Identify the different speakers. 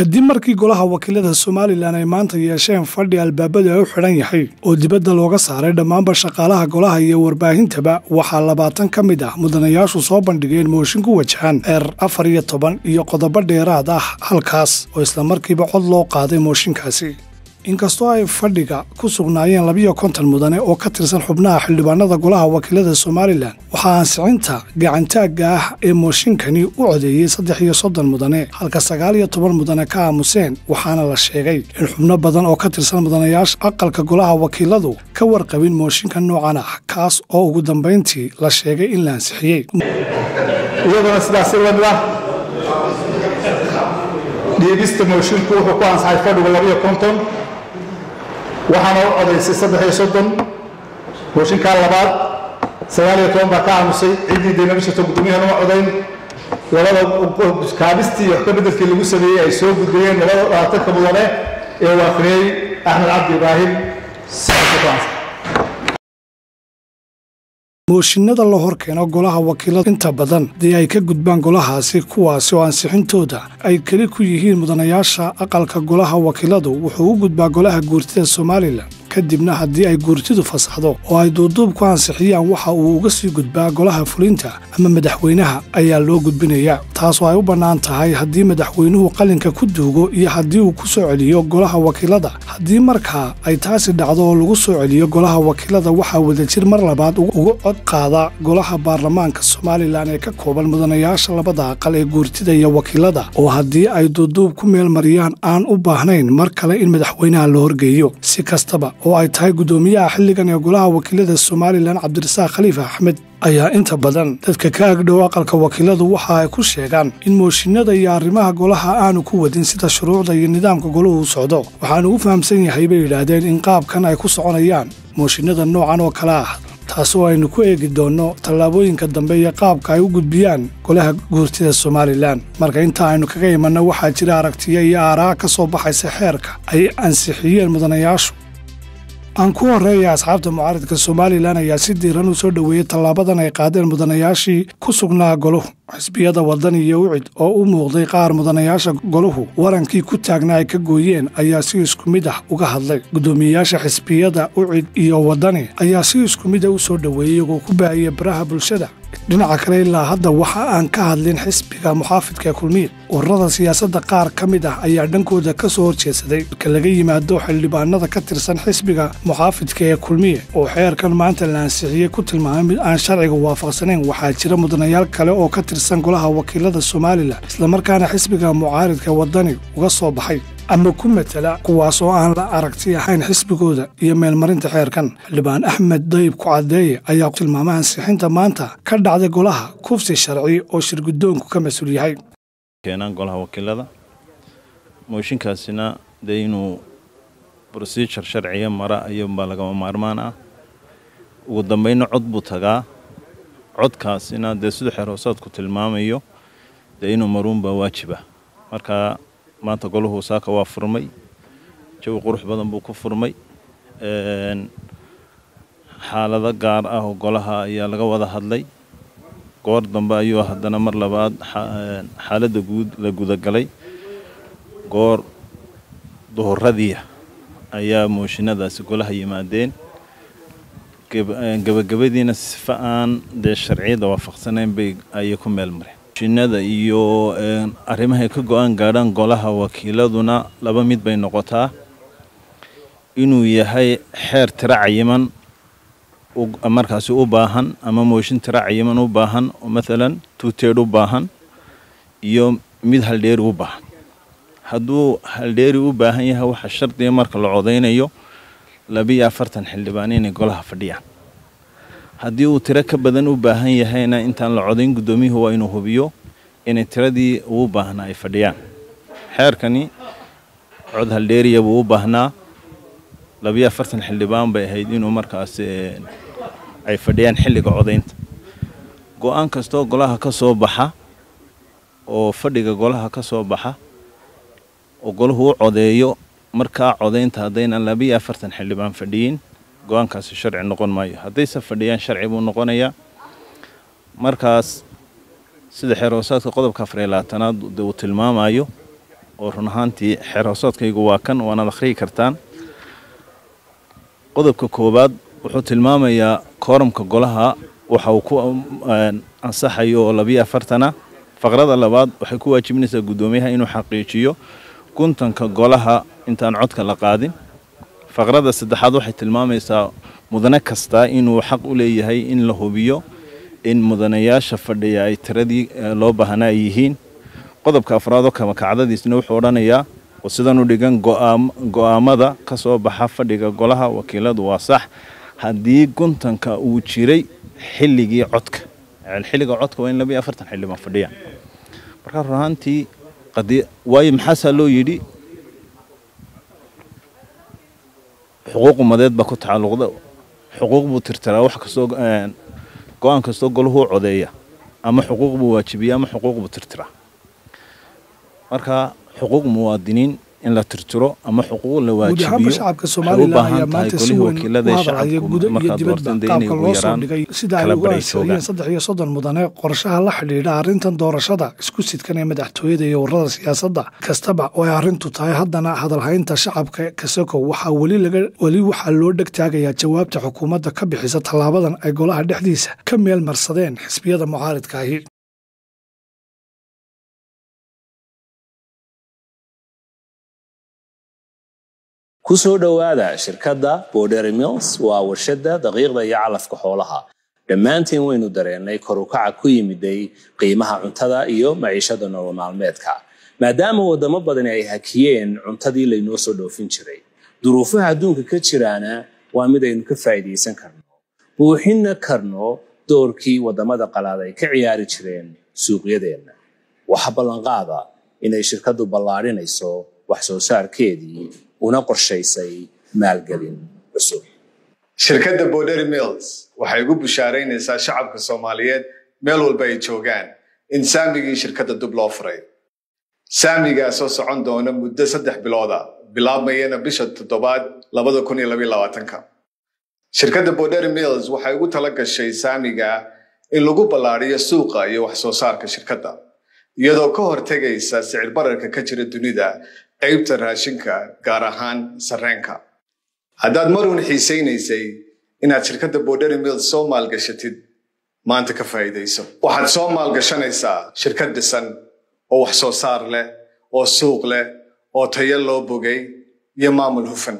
Speaker 1: kadib markii golaha wakiilada somalilan ay maanta yeesheen fadhi albaabada u xidhan yahay oo dibadda looga saaray dhammaanba shaqaalaha golaha iyo warbaahintaba waxaa labaatan ka mid ah mudanayaashu soo bandhigeen mooshin ku wajahan eer afar iyo toban iyo qodobo dheeraad ah halkaas oo islamarkiiba cod loo qaaday mooshinkaasi inkastoo ay fadhiga ku sugnaayeen labiyo konton mudane oo ka tirsan xubnaha xildhibaanada golaha wakiilada somalilan waxaa ansicinta gacantaagga ah ee mooshinkani u codeeyey saddex iyo soddon mudane halka sagaal iyo toban mudane ka aamuseen waxaana la sheegay in xubno badan oo ka tirsan mudanayaasha aqalka golaha wakiiladu ka warqabin mooshinka noocan ah kaas oo ugu dambayntii la sheegay in la ansixiyey dhiigista mooshinkuwuxuu ku ansaxay fadhigu labayo konton waxaana u codaysay saddexiyo soddon booshinkaa labaad sagaaliyo toban baa ka aamusay ciddii dee ma jirto gudoomiyahan codayn labada kaabistii wax ka bedelkii lagu sameeyey ay soo gudbiyeen labada dhaatanka mudane ee waafiyey axmed cabdi ibraahim mooshinada la hor keeno golaha wakiilada inta badan dee ay ka gudbaan golahaasi kuwaasi oo ansixintooda ay keli ku yihiin mudanayaasha aqalka golaha wakiiladu wuxuu u gudbaa golaha guurtida somalilan kadibna haddii ay guurtidu fasaxdo oo ay duuduub ku ansixiyaan waxa uu uga sii gudbaa golaha fulinta ama madaxweynaha ayaa loo gudbinayaa taasoo ay u bannaan tahay haddii madaxweynuhu qalinka ku duugo iyo haddii uu ku soo celiyo golaha wakiilada haddii markaa ay taasi dhacdo oo lagu soo celiyo golaha wakiilada waxaa wadajir mar labaad uga cod qaada golaha baarlamaanka somalilan ee ka kooban mudanayaasha labada aqal ee guurtida iyo wakiilada oo haddii ay duuduub ku meel mariyaan aan u baahnayn mar kale in madaxweynaha la horgeeyo si kastaba oo ay tahay guddoomiyaha xilligan ee golaha wakiilada somalilan cabdirasaaq khaliifa axmed ayaa inta badan dadka ka agdhow aqalka wakiiladu waxa ay ku sheegaan in mooshinada iyo arrimaha golaha aanu ku wadin sida shuruucda iyo nidaamka golahu u socdo waxaanu u fahamsan yahay bay yidhaahdeen in qaabkan ay ku soconayaan mooshinada noocan oo kale ah taasoo aynu ku eegi doonno tallaabooyinka dambe iyo qaabka ay u gudbiyaan golaha guurtida somalilan marka inta aynu kaga imanno waxaa jira aragtiyo iyo aaraa ka soo baxaysa xeerka ay ansixiyeen mudanayaashu aan ku horreeya asxaabta mucaaradka somalilan ayaa si diiran u soo dhoweeyey tallaabadan ay qaadeen mudanayaashii ku sugnaa goluhu xisbiyada waddan iyo wicid oo u muuqday qaar mudanayaasha goluhu warankii ku taagnaa ay ka gooyeen ayaa si isku mid ah uga hadlay guddoomiyeyaasha xisbiyada wicid iyo waddani ayaa si isku mid ah u soo dhoweeyey iyagoo ku baahiyey baraha bulshada dhinaca kale ilaa hadda waxa aan ka hadlin xisbiga muxaafidka kulmiye ururada siyaasadda qaar ka mid ah ayaa dhankooda ka soo horjeedsaday marka laga yimaado xildhibaanada ka tirsan xisbiga muxaafidka ee kulmiye oo xeerkan maanta la ansixiyey ku tilmaamay mid aan sharciga waafaqsanayn waxaa jira mudanayaal kale oo ka tirsan tirsan golaha wakiilada somalilan islamarkaana xisbiga mucaaridka wadani uga soo baxay ama ku matala kuwaas oo aan la aragti ahayn xisbigooda iyo meelmarinta xeerkan xildhibaan axmed dayib kucadeeye ayaa tilmaamahan sixinta maanta ka dhacday golaha kufsi sharci oo shirgudoonku ka mas-uul yahay
Speaker 2: keenaan golaha wakiilada mooshinkaasina dee inuu brosijar sharciya mara ayuunbaa lagama maarmaan ah ugu dambeyna cod buu tagaa codkaasina dee sida xeerhoosaadku tilmaamayo dee inuu maruunbaa waajiba marka maanta golahu saaka waa furmay jawi qurux badan buu ku furmay xaalado gaar ah oo golaha ayaa laga wada hadlay goor dambe ayuu haddana mar labaad xaaladda guud la gudagalay goor duhuradii ayaa mooshinadaasi golaha yimaadeen gebagabadiina eh, sifa aan dee sharciyada waafaqsanayn bay ayay ku meel mareen jinnada iyo eh, arrimahay ka go-aan gaadhaan golaha wakiiladuna laba mid bay noqotaa inuu yahay xeer tiro cayiman markaasi u baahan ama mooshin tiro cayiman u baahan oo maalan tuuteed u baahan iyo mid haldheeri u baahan hadduu haldheeri u baahan yahay waxa shardiga marka la codaynayo labiyo afartan xildhibaan inay golaha fadhiyaan haddii uu tiro ka badan u baahan yahayna intaan la codayn guddoomiyuhu waa inuu hubiyo inay tiradii ugu baahnaa ay fadhiyaan xeerkani cod haldheeriya u baahnaa labiyo afartan xildhibaan bay ahayd inuu markaas eh, ay fadhiyaan xilliga codaynta go-aan kastoo golaha ka soo baxa oo fadhiga golaha ka soo baxa oo golahu u codeeyo markaa codaynta haddaynan labayo afartan xildhibaan fadhiyin go-aankaasi sharci noqon maayo haddayse fadhiyaan sharci buu noqonayaa markaas sida xeerhoosaadka qodobka afariyo labaatanaad de uu tilmaamayo oo run ahaantii xeerhoosaadkaygu waa kan waanaad akhriyi kartaan qodobka koowaad wuxuu tilmaamayaa koorumka golaha waxa uu ku ansaxayo oo labayo afartana faqrada labaad waxay ku waajibinaysaa guddoomiyaha inuu xaqiijiyo guntanka golaha intaan codka la qaadin faqrada saddexaad waxay tilmaamaysaa mudane kasta inuu xaq u leeyahay in la hubiyo in mudanayaasha fadhiya ay tiradii eh, loo baahnaa yihiin qodobka afraadoo kamakacdadiisna wuxuu odhanayaa sidanu dhigan go'aammada ka soo baxa fadhiga golaha wakiiladu waa sax haddii guntanka uu jiray xilligii codka xilliga codka waa in labaiyo afartan xildhibaan fadhiyaan markaa run ahaantii waayo maxaasaa loo yidhi xuquuq umadeed baa ku tacaluqda xuquuq buu tirtiraa wax kastoo go-aan kastoo golahu codeeya ama xuquuq buu waajibiya ama xuquuq buu tirtiraa marka xuquuq muwaadiniin in la tirtiro ama xuquuq la waajibiyowakiilaaagudaiyodibadbaqaabkaloosoodhigaysidaaguaasiyeen
Speaker 1: soddon mudane qorshaha la xidhiidha arrintan doorashada isku sidkan ee madaxtooyada iyo warada siyaasadda kastaba ay arrintu tahay haddana hadalhaynta shacabka kasoko waxaa weli waxaa loo dhegtaagayaa jawaabta xukuumadda ka bixisa tallaabadan ay golaha dhexdiisa ka meel
Speaker 2: marsadeen xisbiyada mucaaridka kusoo dhowaada shirkadda bordery mills waa warshada daqiiqda iyo calafka xoolaha dhammaantiin waynu dareennay korukaca ku yimiday qiimaha cuntada iyo maciishada nolol maalmeedka maadaama wadamo badani ay hakiyeen cuntadii laynoo soo dhoofin jiray duruufaha adduunka ka jiraana waa mid aynu ka faa'iidaysan karno buuxinna karno doorkii waddamada qalaad ay ka ciyaari jireen suuqyadeenna waxa ballanqaada inay shirkaddu ballaadhinayso wax soo saarkeedii una qorshaysay maalgelin cusub shirkadda border mills waxay ugu bushaaraynaysaa shacabka soomaaliyeed meel walba ay joogaan in saamigii shirkadda dub loo furay saamigaasoo socon doona muddo saddex bilooda bilaabmayana bisha toddobaad labada kun iyo labaiyo labaatanka shirkadda border mills waxay ugu tala gashay saamiga in lagu ballaadhiyo suuqa iyo wax soo saarka shirkadda iyadoo ka hortegaysa sicir bararka ka jira dunida qaybta raashinka gaar ahaan sarreenka haddaad marun xiisaynaysay inaad shirkadda borderi mill soo maalgashatid maanta ka faa'iidayso waxaad soo maalgashanaysaa shirkad dhisan oo wax soo saar leh oo suuq leh oo tayo loo bogay iyo maamul hufan